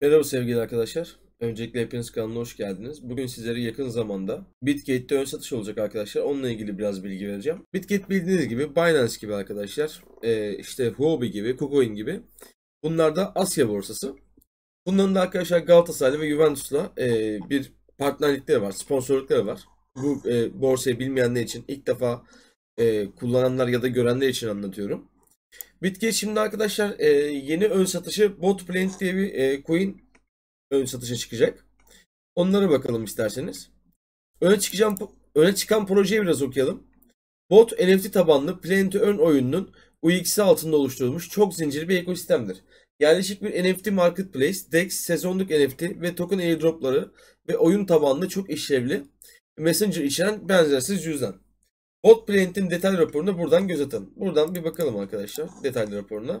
Merhaba sevgili arkadaşlar. Öncelikle hepiniz kanalına hoş geldiniz. Bugün sizlere yakın zamanda Bitgate'de ön satış olacak arkadaşlar. Onunla ilgili biraz bilgi vereceğim. Bitgate bildiğiniz gibi Binance gibi arkadaşlar. Ee, işte Huobi gibi, KuCoin gibi. Bunlar da Asya borsası. Bunların da arkadaşlar Galatasaray ve Juventus'la e, bir partnerlikleri var, sponsorlukları var. Bu e, borsayı bilmeyenler için ilk defa e, kullananlar ya da görenler için anlatıyorum. Bitki şimdi arkadaşlar e, yeni ön satışı Bot Plant diye bir e, coin ön satışa çıkacak. Onlara bakalım isterseniz. Öne çıkacağım öne çıkan projeyi biraz okuyalım. Bot NFT tabanlı Plant Ön oyununun UX'i altında oluşturulmuş çok zincirli bir ekosistemdir. Yerleşik bir NFT marketplace, DEX, sezonluk NFT ve token airdropları ve oyun tabanlı çok işlevli Messenger içeren benzersiz cüzdan. Bot printin detay raporuna buradan göz atalım. Buradan bir bakalım arkadaşlar detaylı raporuna.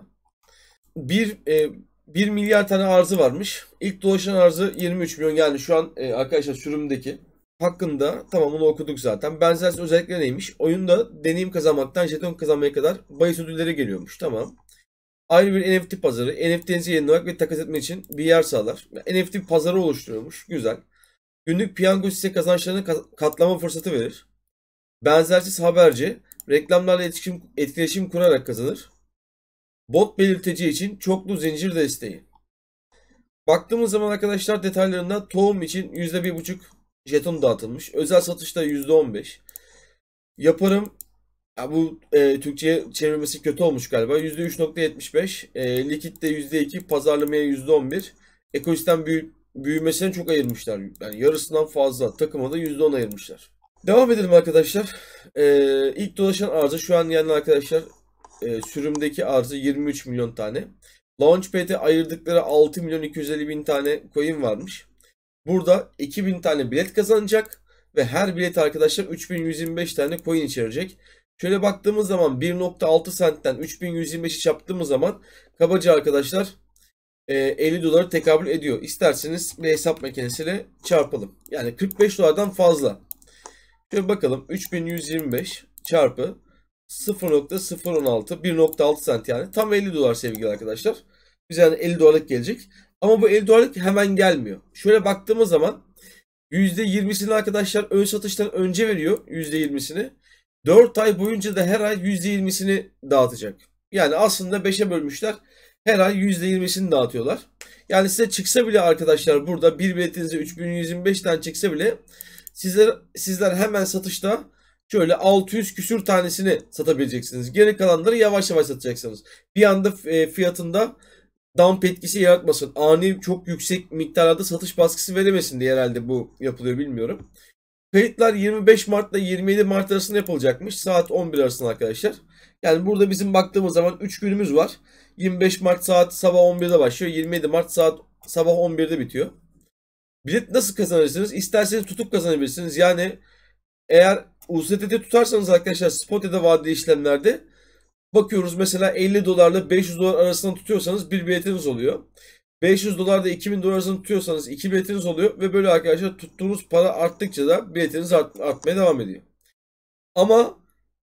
Bir, e, 1 milyar tane arzı varmış. İlk dolaşan arzı 23 milyon. Yani şu an e, arkadaşlar sürümdeki hakkında tamam onu okuduk zaten. Benzersiz özellikler neymiş? Oyunda deneyim kazanmaktan jeton kazanmaya kadar bahis ödülleri geliyormuş. Tamam. Ayrı bir NFT pazarı. NFT'nizi yayınlamak ve takas etmek için bir yer sağlar. NFT pazarı oluşturuyormuş. Güzel. Günlük piyango size kazançlarını katlama fırsatı verir. Benzersiz haberci reklamlarla etkileşim, etkileşim kurarak kazanır. Bot belirteci için çoklu zincir desteği. Baktığımız zaman arkadaşlar detaylarında tohum için %1.5 jeton dağıtılmış. Özel satışta %15. Yaparım ya bu e, Türkçe'ye çevirmesi kötü olmuş galiba. %3.75, e, likitte %2, pazarlamaya %11. Ekosistem büyü, büyümesine çok ayırmışlar. Yani yarısından fazla. Takıma da %10 ayırmışlar. Devam edelim arkadaşlar. Ee, ilk dolaşan arzı şu an yani arkadaşlar e, sürümdeki arzı 23 milyon tane. Launchpad'e ayırdıkları 6 milyon 250 bin tane coin varmış. Burada 2000 tane bilet kazanacak ve her bilet arkadaşlar 3125 tane coin içerecek. Şöyle baktığımız zaman 1.6 centten 3125'i yaptığımız zaman kabaca arkadaşlar 50 e, dolara tekabül ediyor. İsterseniz bir hesap makinesiyle çarpalım. Yani 45 dolardan fazla. Şöyle bakalım 3125 çarpı 0.016 1.6 sent yani tam 50 dolar sevgili arkadaşlar. Bize yani 50 dolarlık gelecek. Ama bu 50 dolarlık hemen gelmiyor. Şöyle baktığımız zaman %20'sini arkadaşlar ön satıştan önce veriyor %20'sini. 4 ay boyunca da her ay %20'sini dağıtacak. Yani aslında 5'e bölmüşler. Her ay %20'sini dağıtıyorlar. Yani size çıksa bile arkadaşlar burada bir biletinize 3125'ten çıksa bile Sizler, sizler hemen satışta şöyle 600 küsür tanesini satabileceksiniz. Geri kalanları yavaş yavaş satacaksınız. Bir anda e, fiyatında dump etkisi yaratmasın. Ani çok yüksek miktarda satış baskısı veremesin diye herhalde bu yapılıyor bilmiyorum. Kayıtlar 25 Mart ile 27 Mart arasında yapılacakmış. Saat 11 arasında arkadaşlar. Yani burada bizim baktığımız zaman 3 günümüz var. 25 Mart saat sabah 11'de başlıyor. 27 Mart saat sabah 11'de bitiyor. Bilet nasıl kazanırsınız? İsterseniz tutup kazanabilirsiniz. Yani eğer USDT tutarsanız arkadaşlar spot ya da vadeli işlemlerde bakıyoruz mesela 50 dolarla 500 dolar arasında tutuyorsanız bir biletiniz oluyor. 500 dolarla 2000 dolar arasında tutuyorsanız iki biletiniz oluyor ve böyle arkadaşlar tuttuğunuz para arttıkça da biletiniz art artmaya devam ediyor. Ama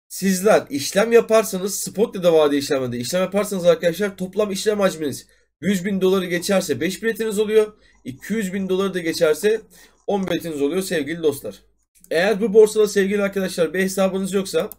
sizler işlem yaparsanız spot ya da vadeli işleminde işlem yaparsanız arkadaşlar toplam işlem hacminiz 100 bin doları geçerse 5 biletiniz oluyor. 200 bin doları da geçerse 10 biletiniz oluyor sevgili dostlar. Eğer bu borsada sevgili arkadaşlar bir hesabınız yoksa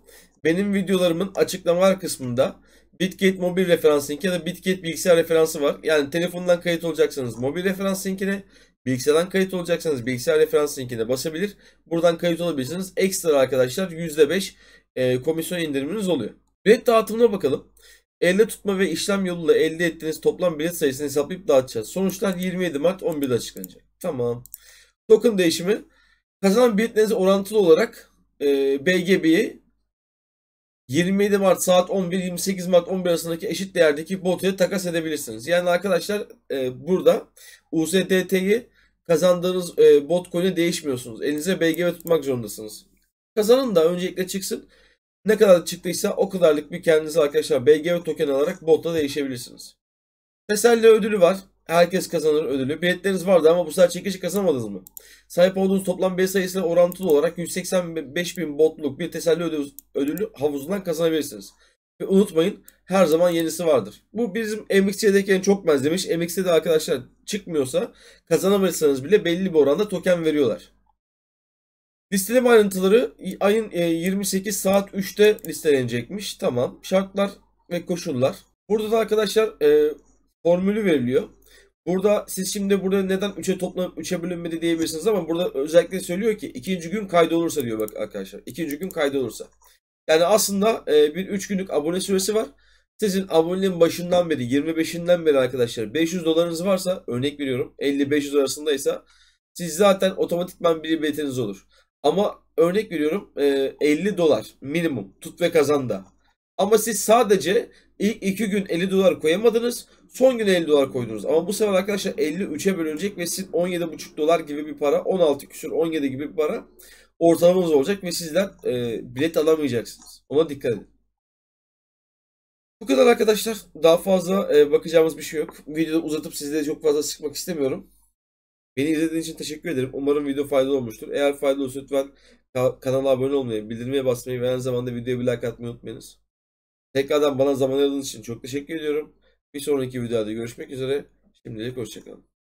benim videolarımın açıklamalar kısmında Bitget mobil referans linki ya da Bitget bilgisayar referansı var. Yani telefondan kayıt olacaksanız mobil referans linkine, bilgisayardan kayıt olacaksanız bilgisayar referans linkine basabilir. Buradan kayıt olabilirsiniz. Ekstra arkadaşlar %5 e, komisyon indiriminiz oluyor. Bilet dağıtımına bakalım. Elde tutma ve işlem yoluyla elde ettiğiniz toplam bilet sayısını hesaplayıp dağıtacağız. Sonuçlar 27 Mart 11'de açıklanacak. Tamam. Token değişimi. Kazanan biletlerinize orantılı olarak e, BGB'yi 27 Mart saat 11, 28 Mart 11 arasındaki eşit değerdeki bot takas edebilirsiniz. Yani arkadaşlar e, burada USDT'yi kazandığınız e, bot coin'e değişmiyorsunuz. Elinize BGB tutmak zorundasınız. Kazanın da öncelikle çıksın. Ne kadar çıktıysa o kadarlık bir kendinize arkadaşlar BGV token alarak botla değişebilirsiniz. Teselli ödülü var. Herkes kazanır ödülü. Biletleriniz vardı ama bu sefer çekişi kazanamadınız mı? Sahip olduğunuz toplam bilet sayısıyla orantılı olarak 185.000 botluk bir teselli ödülü, ödülü havuzundan kazanabilirsiniz. Ve unutmayın her zaman yenisi vardır. Bu bizim MXC'deki en çok benzemiş. MXC'de arkadaşlar çıkmıyorsa kazanamazsanız bile belli bir oranda token veriyorlar. Listeleme ayrıntıları ayın 28 e, saat 3'te listelenecekmiş. Tamam. Şartlar ve koşullar. Burada da arkadaşlar e, formülü veriliyor. Burada siz şimdi burada neden 3'e toplanıp 3'e bölünmedi diyebilirsiniz ama burada özellikle söylüyor ki ikinci gün kaydolursa diyor bak arkadaşlar. ikinci gün kaydolursa. Yani aslında e, bir 3 günlük abone süresi var. Sizin aboneliğin başından beri 25'inden beri arkadaşlar 500 dolarınız varsa örnek veriyorum 50-500 arasındaysa siz zaten otomatikman bir biletiniz olur. Ama örnek veriyorum 50 e, dolar minimum tut ve kazan da. Ama siz sadece ilk 2 gün 50 dolar koyamadınız. Son gün 50 dolar koydunuz. Ama bu sefer arkadaşlar 53'e bölünecek ve siz 17,5 dolar gibi bir para 16 küsür 17 gibi bir para ortalamanız olacak ve sizden e, bilet alamayacaksınız. Ona dikkat edin. Bu kadar arkadaşlar. Daha fazla e, bakacağımız bir şey yok. Videoda uzatıp sizleri çok fazla sıkmak istemiyorum. Beni izlediğiniz için teşekkür ederim. Umarım video faydalı olmuştur. Eğer faydalı olursa lütfen kanala abone olmayı, bildirime basmayı ve aynı zamanda videoya bir like atmayı unutmayınız. Tekrardan bana zaman ayırdığınız için çok teşekkür ediyorum. Bir sonraki videoda görüşmek üzere. Şimdilik hoşçakalın.